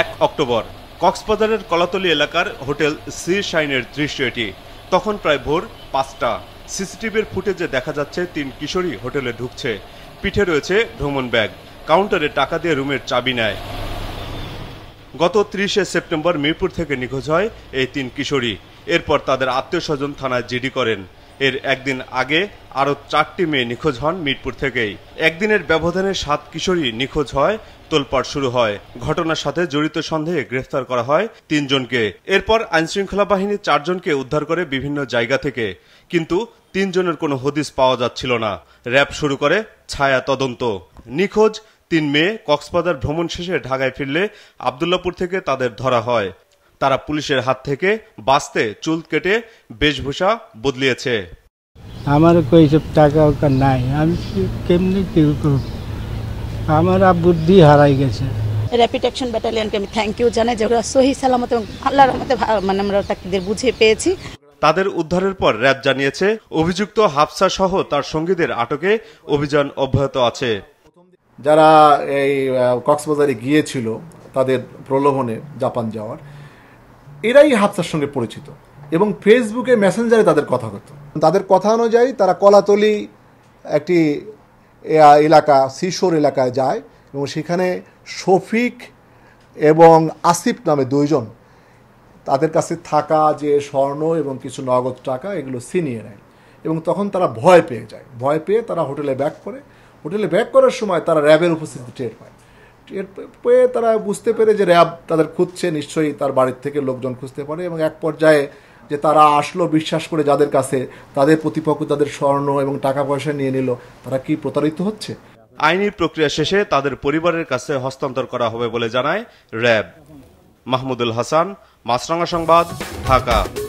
এক অক্টোবর কক্সবাজারের কলাতলি এলাকার হোটেল সি শাইনের দৃশ্য এটি তখন প্রায় ভোর পাঁচটা সিসিটিভির ফুটেজে দেখা যাচ্ছে তিন কিশোরী হোটেলে ঢুকছে পিঠে রয়েছে ভ্রমণ ব্যাগ কাউন্টারে টাকা দিয়ে রুমের চাবি নেয় গত ত্রিশে সেপ্টেম্বর মিরপুর থেকে নিখোঁজ হয় এই তিন কিশোরী এরপর তাদের আত্মীয় স্বজন থানায় জিডি করেন এর একদিন আগে আরও চারটি মেয়ে নিখোঁজ হন মিরপুর থেকেই একদিনের ব্যবধানে সাত কিশোরী নিখোঁজ হয় তোলপাড় শুরু হয় ঘটনার সাথে জড়িত সন্দেহে গ্রেফতার করা হয় তিনজনকে এরপর আইনশৃঙ্খলা বাহিনী চারজনকে উদ্ধার করে বিভিন্ন জায়গা থেকে কিন্তু তিনজনের কোনো হদিস পাওয়া যাচ্ছিল না র্যাব শুরু করে ছায়া তদন্ত নিখোঁজ তিন মেয়ে কক্সবাজার ভ্রমণ শেষে ঢাকায় ফিরলে আবদুল্লাপুর থেকে তাদের ধরা হয় তারা পুলিশের হাত থেকে বাঁচতে চুল কেটে বেশভূষা বদলিয়েছে আমার এইসব টাকা ওটা নাই আমি কেমনি আমার বুদ্ধি হারাই গেছে র্যাপিড অ্যাকশন ব্যাটালিয়ানকে আমি থ্যাংক ইউ জানাই যে ওরা সহি সালামত এবং আল্লাহর রহমতে মানে আমরা তাদের বুঝে পেয়েছি তাদের উদ্ধারের পর র্যাব জানিয়েছে অভিযুক্ত হাফসা সহ তার সঙ্গীদের আটকে অভিযান অব্যাহত আছে যারা এই কক্সবাজারে গিয়েছিল তাদের প্রলোভনে জাপান যাওয়ার এরাই হাফসার সঙ্গে পরিচিত এবং ফেসবুকে মেসেঞ্জারে তাদের কথা হতো তাদের কথা অনুযায়ী তারা কলাতলি একটি এলাকা শিশোর এলাকায় যায় এবং সেখানে শফিক এবং আসিফ নামে দুইজন তাদের কাছে থাকা যে স্বর্ণ এবং কিছু নগদ টাকা এগুলো সিনিয়ে নেয় এবং তখন তারা ভয় পেয়ে যায় ভয় পেয়ে তারা হোটেলে ব্যাক করে হোটেলে ব্যাক করার সময় তারা র্যাবের উপস্থিতি টের পায় এর পেয়ে তারা বুঝতে পেরে যে র্যাব তাদের খুঁজছে নিশ্চয়ই তার বাড়ির থেকে লোকজন খুঁজতে পারে এবং এক পর্যায়ে যে তারা আসলো বিশ্বাস করে যাদের কাছে তাদের প্রতিপক্ষ তাদের স্বর্ণ এবং টাকা পয়সা নিয়ে নিল তারা কি প্রতারিত হচ্ছে আইনি প্রক্রিয়া শেষে তাদের পরিবারের কাছে হস্তান্তর করা হবে বলে জানায় র্যাব মাহমুদুল হাসান মাছরাঙা সংবাদ ঢাকা